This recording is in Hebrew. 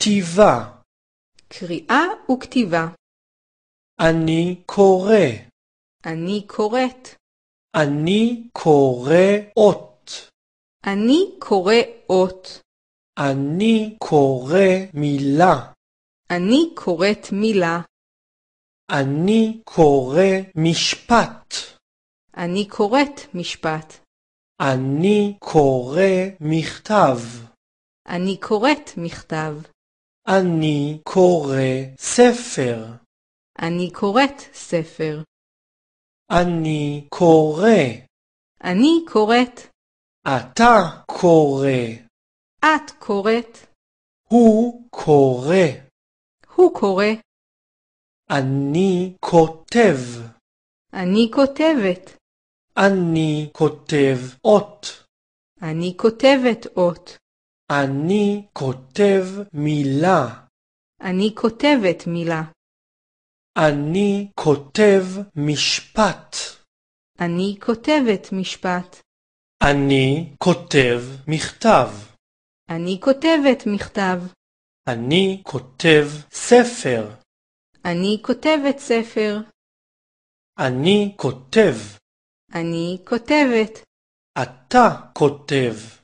כתיבה קריאה וכתיבה אני קורא אני קוראת אני אות אני אות אני קורא מילה אני קוראת מילה אני קורא משפט אני קוראת משפט אני קורא מכתב אני קוראת מכתב אני קורא ספר. אני קוראת ספר. אני קורא. אני קוראת. אתה קורא. את קוראת. הוא קורא. הוא קורא. אני כותב. אני כותבת. אני כותב אות. אני כותבת אות. אני כותב מילה. אני כותבת מילה. אני כותב משפט. אני כותבת משפט. אני כותב מכתב. אני כותבת מכתב. אני כותב ספר. אני כותבת ספר. אני כותב. אני כותבת. אתה כותב.